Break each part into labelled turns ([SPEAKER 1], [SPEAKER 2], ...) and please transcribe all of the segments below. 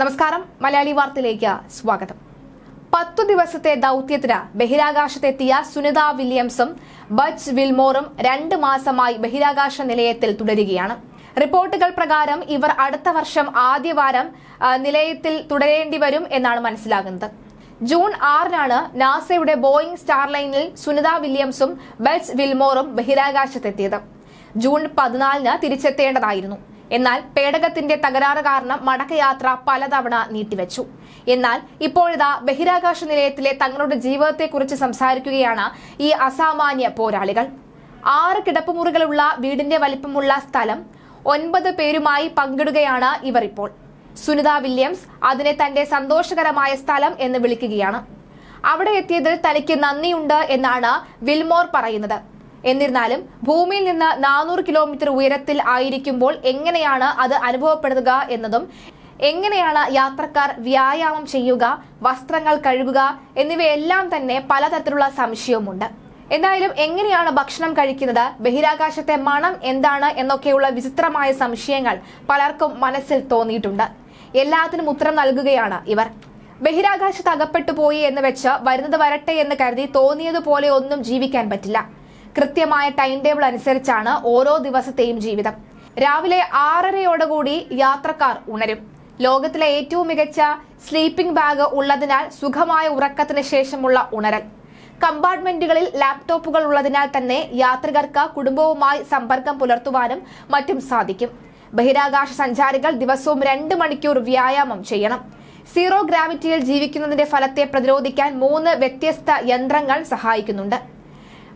[SPEAKER 1] നമസ്കാരം മലയാളി വാർത്തയിലേക്ക് സ്വാഗതം പത്തു ദിവസത്തെ ദൗത്യത്തിന് ബഹിരാകാശത്തെത്തിയ സുനിത വില്യംസും ബജ് വിൽമോറും രണ്ട് മാസമായി ബഹിരാകാശ നിലയത്തിൽ തുടരുകയാണ് റിപ്പോർട്ടുകൾ പ്രകാരം ഇവർ അടുത്ത വർഷം ആദ്യവാരം നിലയത്തിൽ തുടരേണ്ടി വരും എന്നാണ് മനസ്സിലാകുന്നത് ജൂൺ ആറിനാണ് നാസയുടെ ബോയിങ് സ്റ്റാർലൈനിൽ സുനിത വില്യംസും ബെറ്റ്സ് വിൽമോറും ബഹിരാകാശത്തെത്തിയത് ജൂൺ പതിനാലിന് തിരിച്ചെത്തേണ്ടതായിരുന്നു എന്നാൽ പേടകത്തിന്റെ തകരാറ് കാരണം മടക്കയാത്ര പലതവണ നീട്ടിവെച്ചു എന്നാൽ ഇപ്പോഴിതാ ബഹിരാകാശ നിലയത്തിലെ തങ്ങളുടെ ജീവിതത്തെക്കുറിച്ച് സംസാരിക്കുകയാണ് ഈ അസാമാന്യ പോരാളികൾ ആറ് കിടപ്പുമുറികളുള്ള വീടിന്റെ വലിപ്പമുള്ള സ്ഥലം ഒൻപത് പേരുമായി പങ്കിടുകയാണ് ഇവർ ഇപ്പോൾ സുനിത വില്യംസ് അതിനെ തന്റെ സന്തോഷകരമായ സ്ഥലം എന്ന് വിളിക്കുകയാണ് അവിടെ എത്തിയതിൽ തനിക്ക് നന്ദിയുണ്ട് എന്നാണ് വിൽമോർ പറയുന്നത് എന്നിരുന്നാലും ഭൂമിയിൽ നിന്ന് നാനൂറ് കിലോമീറ്റർ ഉയരത്തിൽ ആയിരിക്കുമ്പോൾ എങ്ങനെയാണ് അത് അനുഭവപ്പെടുക എന്നതും എങ്ങനെയാണ് യാത്രക്കാർ വ്യായാമം ചെയ്യുക വസ്ത്രങ്ങൾ കഴുകുക എന്നിവയെല്ലാം തന്നെ പലതരത്തിലുള്ള സംശയവുമുണ്ട് എന്തായാലും എങ്ങനെയാണ് ഭക്ഷണം കഴിക്കുന്നത് ബഹിരാകാശത്തെ മണം എന്താണ് എന്നൊക്കെയുള്ള വിചിത്രമായ സംശയങ്ങൾ പലർക്കും മനസ്സിൽ തോന്നിയിട്ടുണ്ട് എല്ലാത്തിനും ഉത്തരം നൽകുകയാണ് ഇവർ ബഹിരാകാശത്ത് അകപ്പെട്ടു പോയി എന്ന് വെച്ച് വരുന്നത് വരട്ടെ എന്ന് കരുതി തോന്നിയതുപോലെ ഒന്നും ജീവിക്കാൻ പറ്റില്ല കൃത്യമായ ടൈം ടേബിൾ അനുസരിച്ചാണ് ഓരോ ദിവസത്തെയും ജീവിതം രാവിലെ ആറരയോടുകൂടി യാത്രക്കാർ ഉണരും ലോകത്തിലെ ഏറ്റവും മികച്ച സ്ലീപ്പിംഗ് ബാഗ് ഉള്ളതിനാൽ സുഖമായ ഉറക്കത്തിന് ശേഷമുള്ള ഉണരൽ കമ്പാർട്ട്മെന്റുകളിൽ ലാപ്ടോപ്പുകൾ ഉള്ളതിനാൽ തന്നെ യാത്രികർക്ക് കുടുംബവുമായി സമ്പർക്കം പുലർത്തുവാനും മറ്റും സാധിക്കും ബഹിരാകാശ സഞ്ചാരികൾ ദിവസവും രണ്ട് മണിക്കൂർ വ്യായാമം ചെയ്യണം സീറോ ഗ്രാവിറ്റിയിൽ ജീവിക്കുന്നതിന്റെ ഫലത്തെ പ്രതിരോധിക്കാൻ മൂന്ന് വ്യത്യസ്ത യന്ത്രങ്ങൾ സഹായിക്കുന്നുണ്ട്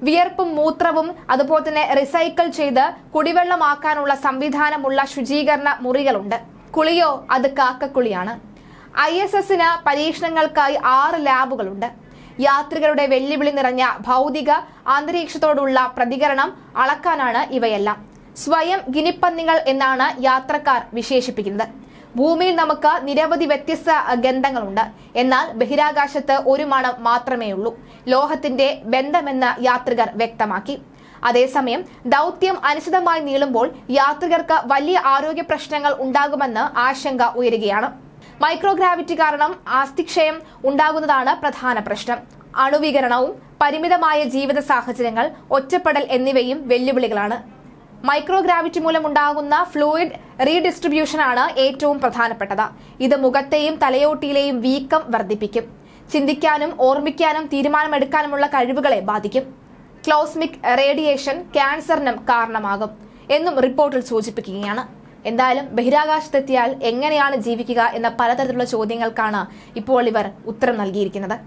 [SPEAKER 1] വിയർപ്പും മൂത്രവും അതുപോലെ തന്നെ റിസൈക്കിൾ ചെയ്ത് കുടിവെള്ളമാക്കാനുള്ള സംവിധാനമുള്ള ശുചീകരണ മുറികളുണ്ട് കുളിയോ അത് കാക്കക്കുളിയാണ് ഐ എസ് എസിന് പരീക്ഷണങ്ങൾക്കായി ആറ് ലാബുകളുണ്ട് യാത്രികരുടെ വെല്ലുവിളി നിറഞ്ഞ ഭൗതിക അന്തരീക്ഷത്തോടുള്ള പ്രതികരണം അളക്കാനാണ് ഇവയെല്ലാം സ്വയം ഗിനിപ്പന്നികൾ എന്നാണ് യാത്രക്കാർ വിശേഷിപ്പിക്കുന്നത് ഭൂമിയിൽ നമുക്ക് നിരവധി വ്യത്യസ്ത ഗന്ധങ്ങളുണ്ട് എന്നാൽ ബഹിരാകാശത്ത് ഒരു മണം മാത്രമേ ഉള്ളൂ ലോഹത്തിന്റെ ബന്ധമെന്ന് യാത്രികർ വ്യക്തമാക്കി അതേസമയം ദൗത്യം അനുസൃതമായി നീളുമ്പോൾ യാത്രികർക്ക് വലിയ ആരോഗ്യ പ്രശ്നങ്ങൾ ഉണ്ടാകുമെന്ന് ആശങ്ക ഉയരുകയാണ് മൈക്രോഗ്രാവിറ്റി കാരണം ആസ്തിക്ഷയം ഉണ്ടാകുന്നതാണ് പ്രധാന പ്രശ്നം അണുവികരണവും പരിമിതമായ ജീവിത സാഹചര്യങ്ങൾ ഒറ്റപ്പെടൽ എന്നിവയും വെല്ലുവിളികളാണ് മൈക്രോഗ്രാവിറ്റി മൂലമുണ്ടാകുന്ന ഫ്ലൂയിഡ് റീഡിസ്ട്രിബ്യൂഷനാണ് ഏറ്റവും പ്രധാനപ്പെട്ടത് ഇത് മുഖത്തെയും തലയോട്ടിയിലെയും വീക്കം വർദ്ധിപ്പിക്കും ചിന്തിക്കാനും ഓർമ്മിക്കാനും തീരുമാനമെടുക്കാനുമുള്ള കഴിവുകളെ ബാധിക്കും ക്ലോസ്മിക് റേഡിയേഷൻ ക്യാൻസറിനും കാരണമാകും എന്നും റിപ്പോർട്ടിൽ സൂചിപ്പിക്കുകയാണ് എന്തായാലും ബഹിരാകാശത്തെത്തിയാൽ എങ്ങനെയാണ് ജീവിക്കുക എന്ന പലതരത്തിലുള്ള ചോദ്യങ്ങൾക്കാണ് ഇപ്പോൾ ഇവർ ഉത്തരം നൽകിയിരിക്കുന്നത്